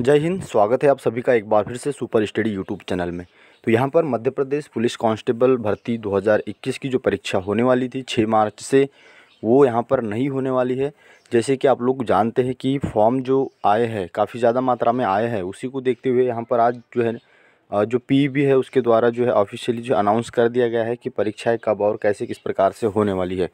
जय हिंद स्वागत है आप सभी का एक बार फिर से सुपर स्टडी यूट्यूब चैनल में तो यहाँ पर मध्य प्रदेश पुलिस कांस्टेबल भर्ती 2021 की जो परीक्षा होने वाली थी 6 मार्च से वो यहाँ पर नहीं होने वाली है जैसे कि आप लोग जानते हैं कि फॉर्म जो आए हैं काफ़ी ज़्यादा मात्रा में आए हैं उसी को देखते हुए यहाँ पर आज जो है जो पी e है उसके द्वारा जो है ऑफिशियली जो अनाउंस कर दिया गया है कि परीक्षाएँ कब और कैसे किस प्रकार से होने वाली है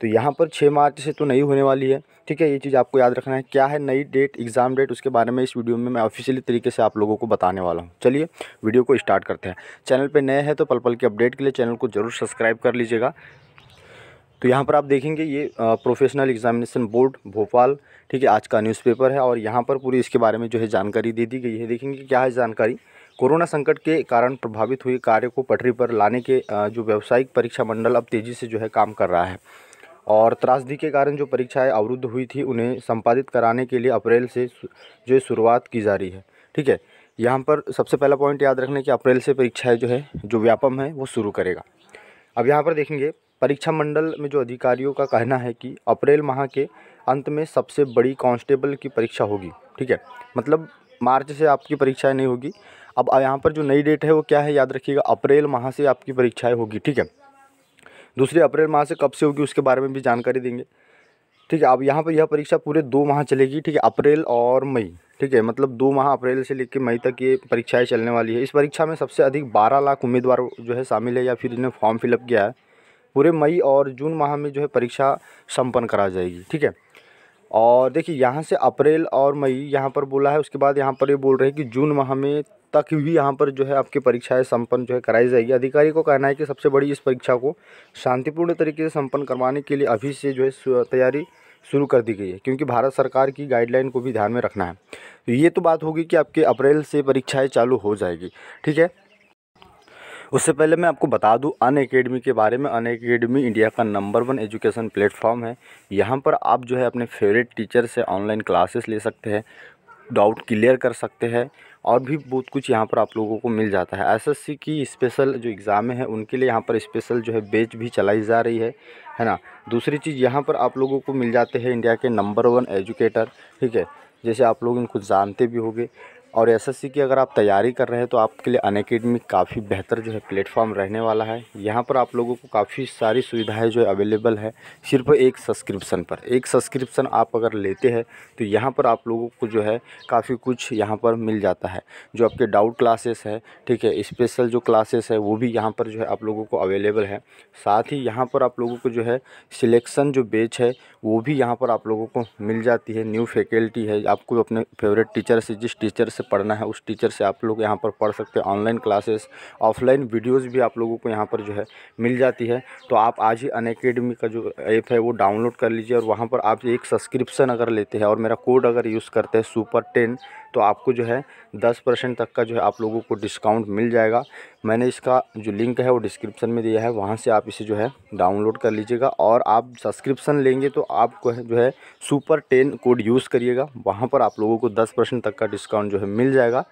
तो यहाँ पर छः मार्च से तो नहीं होने वाली है ठीक है ये चीज़ आपको याद रखना है क्या है नई डेट एग्ज़ाम डेट उसके बारे में इस वीडियो में मैं ऑफिशियली तरीके से आप लोगों को बताने वाला हूँ चलिए वीडियो को स्टार्ट करते हैं चैनल पर नए हैं तो पल पल की अपडेट के लिए चैनल को ज़रूर सब्सक्राइब कर लीजिएगा तो यहाँ पर आप देखेंगे ये प्रोफेशनल एग्जामिनेशन बोर्ड भोपाल ठीक है आज का न्यूज़पेपर है और यहाँ पर पूरी इसके बारे में जो है जानकारी दे दी गई है देखेंगे क्या है जानकारी कोरोना संकट के कारण प्रभावित हुए कार्य को पटरी पर लाने के जो व्यावसायिक परीक्षा मंडल अब तेज़ी से जो है काम कर रहा है और त्रासदी के कारण जो परीक्षाएं अवरुद्ध हुई थी उन्हें संपादित कराने के लिए अप्रैल से जो शुरुआत की जा रही है ठीक है यहाँ पर सबसे पहला पॉइंट याद रखने कि अप्रैल से परीक्षाएं जो है जो व्यापम है वो शुरू करेगा अब यहाँ पर देखेंगे परीक्षा मंडल में जो अधिकारियों का कहना है कि अप्रैल माह के अंत में सबसे बड़ी कांस्टेबल की परीक्षा होगी ठीक है मतलब मार्च से आपकी परीक्षाएँ नहीं होगी अब यहाँ पर जो नई डेट है वो क्या है याद रखिएगा अप्रैल माह से आपकी परीक्षाएँ होगी ठीक है दूसरी अप्रैल माह से कब से होगी उसके बारे में भी जानकारी देंगे ठीक है अब यहाँ पर यह परीक्षा पूरे दो माह चलेगी ठीक है अप्रैल और मई ठीक है मतलब दो माह अप्रैल से लेकर मई तक ये परीक्षाएं चलने वाली है इस परीक्षा में सबसे अधिक बारह लाख उम्मीदवार जो है शामिल है या फिर इन्हें फॉर्म फिलअप किया है पूरे मई और जून माह में जो है परीक्षा संपन्न करा जाएगी ठीक है और देखिए यहाँ से अप्रैल और मई यहाँ पर बोला है उसके बाद यहाँ पर ये बोल रहे हैं कि जून माह में तक भी यहाँ पर जो है आपकी परीक्षाएं संपन्न जो है कराई जाएगी अधिकारी को कहना है कि सबसे बड़ी इस परीक्षा को शांतिपूर्ण तरीके से संपन्न करवाने के लिए अभी से जो है तैयारी शुरू कर दी गई है क्योंकि भारत सरकार की गाइडलाइन को भी ध्यान में रखना है तो ये तो बात होगी कि आपके अप्रैल से परीक्षाएँ चालू हो जाएगी ठीक है उससे पहले मैं आपको बता दूं अन अकेडमी के बारे में अन अकेडमी इंडिया का नंबर वन एजुकेशन प्लेटफॉर्म है यहाँ पर आप जो है अपने फेवरेट टीचर से ऑनलाइन क्लासेस ले सकते हैं डाउट क्लियर कर सकते हैं और भी बहुत कुछ यहाँ पर आप लोगों को मिल जाता है एसएससी की स्पेशल जो एग्ज़ाम है उनके लिए यहाँ पर स्पेशल जो है बेच भी चलाई जा रही है है ना दूसरी चीज़ यहाँ पर आप लोगों को मिल जाते हैं इंडिया के नंबर वन एजुकेटर ठीक है जैसे आप लोग इनको जानते भी होंगे और एसएससी की अगर आप तैयारी कर रहे हैं तो आपके लिए अनकेडमी काफ़ी बेहतर जो है प्लेटफॉर्म रहने वाला है यहाँ पर आप लोगों को काफ़ी सारी सुविधाएं जो है अवेलेबल है सिर्फ एक सब्सक्रिप्शन पर एक सब्सक्रिप्शन आप अगर लेते हैं तो यहाँ पर आप लोगों को जो है काफ़ी कुछ यहाँ पर मिल जाता है जो आपके डाउट क्लासेस है ठीक है स्पेशल जो क्लासेस है वो भी यहाँ पर जो है आप लोगों को अवेलेबल है साथ ही यहाँ पर आप लोगों को जो है सिलेक्शन जो बेच है वो भी यहाँ पर आप लोगों को मिल जाती है न्यू फैकल्टी है आपको अपने फेवरेट टीचर से जिस टीचर से पढ़ना है उस टीचर से आप लोग यहाँ पर पढ़ सकते हैं ऑनलाइन क्लासेस ऑफलाइन वीडियोस भी आप लोगों को यहाँ पर जो है मिल जाती है तो आप आज ही अन का जो ऐप है वो डाउनलोड कर लीजिए और वहाँ पर आप एक सब्सक्रिप्शन अगर लेते हैं और मेरा कोड अगर यूज़ करते हैं सुपर टेन तो आपको जो है दस परसेंट तक का जो है आप लोगों को डिस्काउंट मिल जाएगा मैंने इसका जो लिंक है वो डिस्क्रिप्शन में दिया है वहाँ से आप इसे जो है डाउनलोड कर लीजिएगा और आप सब्सक्रिप्शन लेंगे तो आपको जो है सुपर टेन कोड यूज़ करिएगा वहाँ पर आप लोगों को दस परसेंट तक का डिस्काउंट जो है मिल जाएगा